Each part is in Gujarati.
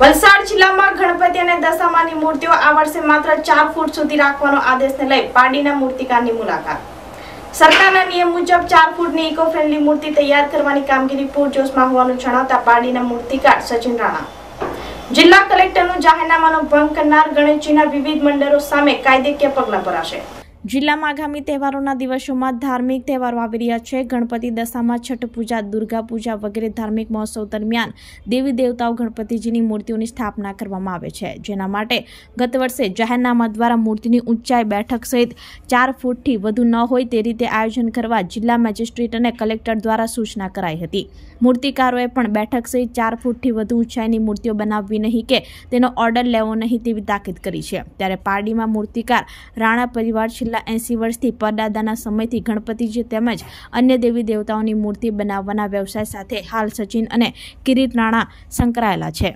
વલસાડ જિલ્લામાં ગણપતિ અને દશામાની મૂર્તિઓ આ વર્ષે માત્ર ચાર ફૂટ સુધી રાખવાનો આદેશને લઈ પાડીના મૂર્તિકારની મુલાકાત સરકારના નિયમ મુજબ ચાર ફૂટની ઇકો ફ્રેન્ડલી મૂર્તિ તૈયાર કરવાની કામગીરી પૂરજોશમાં હોવાનું જણાવતા પાડીના મૂર્તિકાર સચિન રાણા જિલ્લા કલેક્ટરનું જાહેરનામાનો ભંગ કરનાર ગણેશજીના વિવિધ મંડળો સામે કાયદેકીય પગલાં ભરાશે જિલ્લામાં આગામી તહેવારોના દિવસોમાં ધાર્મિક તહેવારો આવી રહ્યા છે ગણપતિ દશામાં છઠ પૂજા દુર્ગા પૂજા વગેરે ધાર્મિક મહોત્સવ દરમિયાન દેવી દેવતાઓ ગણપતિજીની મૂર્તિઓની સ્થાપના કરવામાં આવે છે જેના માટે ગત વર્ષે જાહેરનામા દ્વારા મૂર્તિની ઊંચાઈ બેઠક સહિત ચાર ફૂટથી વધુ ન હોય તે રીતે આયોજન કરવા જિલ્લા મેજિસ્ટ્રેટ અને કલેક્ટર દ્વારા સૂચના કરાઈ હતી મૂર્તિકારોએ પણ બેઠક સહિત ચાર ફૂટથી વધુ ઊંચાઈની મૂર્તિઓ બનાવવી નહીં કે તેનો ઓર્ડર લેવો નહીં તેવી તાકીદ કરી છે ત્યારે પારડીમાં મૂર્તિકાર રાણા પરિવાર છેલ્લા એંસી વર્ષથી પરદાદાના સમયથી ગણપતિજી તેમજ અન્ય દેવી દેવતાઓની મૂર્તિ બનાવવાના વ્યવસાય સાથે હાલ સચિન અને કિરીટ રાણા સંકળાયેલા છે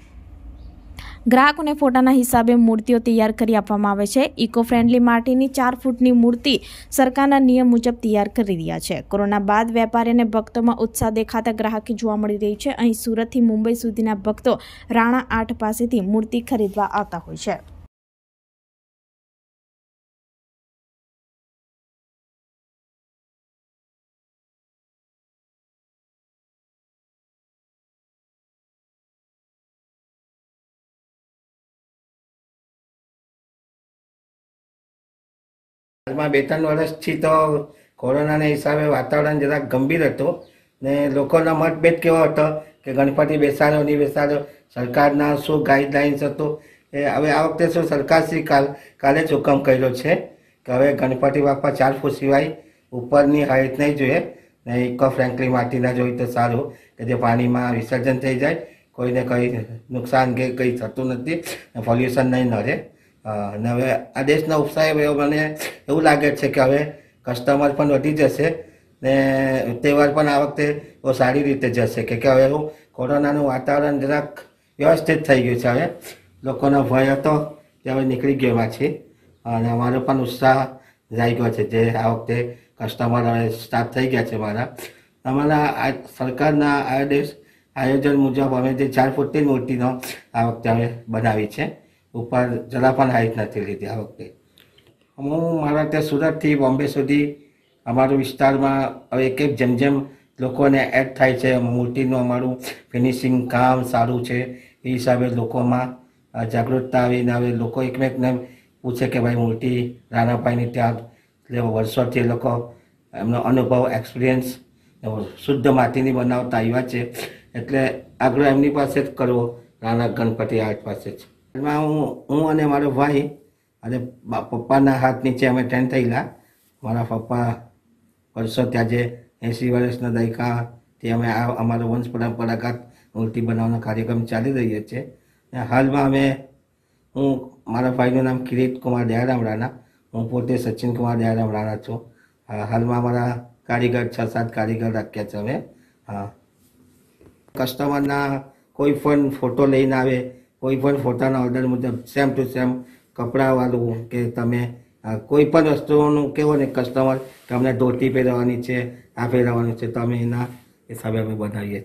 ગ્રાહકોને ફોટાના હિસાબે મૂર્તિઓ તૈયાર કરી આપવામાં આવે છે ઇકો ફ્રેન્ડલી માટીની ચાર ફૂટની મૂર્તિ સરકારના નિયમ મુજબ તૈયાર કરી રહ્યા છે કોરોના બાદ વેપારી અને ભક્તોમાં ઉત્સાહ દેખાતા ગ્રાહકી જોવા મળી રહી છે અહીં સુરતથી મુંબઈ સુધીના ભક્તો રાણા આઠ પાસેથી મૂર્તિ ખરીદવા આવતા હોય છે એમાં બે ત્રણ વર્ષથી તો કોરોનાના હિસાબે વાતાવરણ જરાક ગંભીર હતું ને લોકોનો મતભેદ કેવો હતો કે ગણપતિ બેસાડો નહીં બેસાડો સરકારના શું ગાઈડલાઇન્સ હતું એ હવે આ વખતે શું સરકારશ્રી કાલ કાલે જ હુકમ કર્યો છે કે હવે ગણપતિ બાપા ચાર ફૂટ સિવાય ઉપરની હાઈટ નહીં જોઈએ ને ઇકો ફ્રેન્કલી માટીના જોઈએ તો સારું કે જે પાણીમાં વિસર્જન થઈ જાય કોઈને કંઈ નુકસાન કે કંઈ થતું નથી પોલ્યુશન નહીં નડે અને હવે આ દેશના ઉત્સાહ એવો મને એવું લાગે છે કે હવે કસ્ટમર પણ વધી જશે ને તહેવાર પણ આ વખતે બહુ સારી રીતે જશે કે કે હવે એવું કોરોનાનું વાતાવરણ જરાક વ્યવસ્થિત થઈ ગયું છે હવે લોકોનો ભય હતો તે હવે નીકળી ગયો એમાંથી અને અમારો પણ ઉત્સાહ જાગ્યો છે જે આ વખતે કસ્ટમર હવે સ્ટાર્ટ થઈ ગયા છે મારા અમારા આ સરકારના આદેશ આયોજન મુજબ અમે જે ચાર ફૂટની મૂર્તિનો આ વખતે અમે બનાવી છે ઉપર જરા પણ હાઇટ નથી લીધી આ વખતે હું મારા ત્યાં સુરતથી બોમ્બે સુધી અમારા વિસ્તારમાં હવે એક એક જેમ જેમ લોકોને એડ થાય છે મૂર્તિનું અમારું ફિનિશિંગ કામ સારું છે એ હિસાબે લોકોમાં જાગૃતતા આવીને આવે લોકો એકમેકને પૂછે કે ભાઈ મૂર્તિ રાણાભાઈની ત્યાં એટલે વર્ષોથી લોકો એમનો અનુભવ એક્સપિરિયન્સ શુદ્ધ માટીની બનાવતા આવ્યા છે એટલે આગ્રહ એમની પાસે જ કરવો રાણા ગણપતિ આર્ટ પાસે જ એમાં હું હું અને મારો ભાઈ અને પપ્પાના હાથ નીચે અમે ટેન થયેલા મારા પપ્પા વર્ષો ત્યાં જે એંસી વર્ષના દાયકાથી અમે આ અમારો વંશ પરંપરાગત મૂર્તિ બનાવવાનો કાર્યક્રમ ચાલી રહ્યો છે અને હાલમાં અમે હું મારા ભાઈનું નામ કિરીટ કુમાર દયારામ રાણા હું પોતે સચિન કુમાર દયારામ રાણા છું હાલમાં અમારા કારીગર છ સાત કારીગર રાખ્યા છે અમે હા કસ્ટમરના કોઈ પણ ફોટો લઈને આવે કોઈ પણ પોતાના ઓર્ડર મુજબ સેમ ટુ સેમ કપડાવાળું કે તમે કોઈ પણ વસ્તુનું કેવો ને કસ્ટમર તમને ધોતી પહેરવાની છે આ પહેરવાનું છે તમે એના હિસાબે અમે બનાવીએ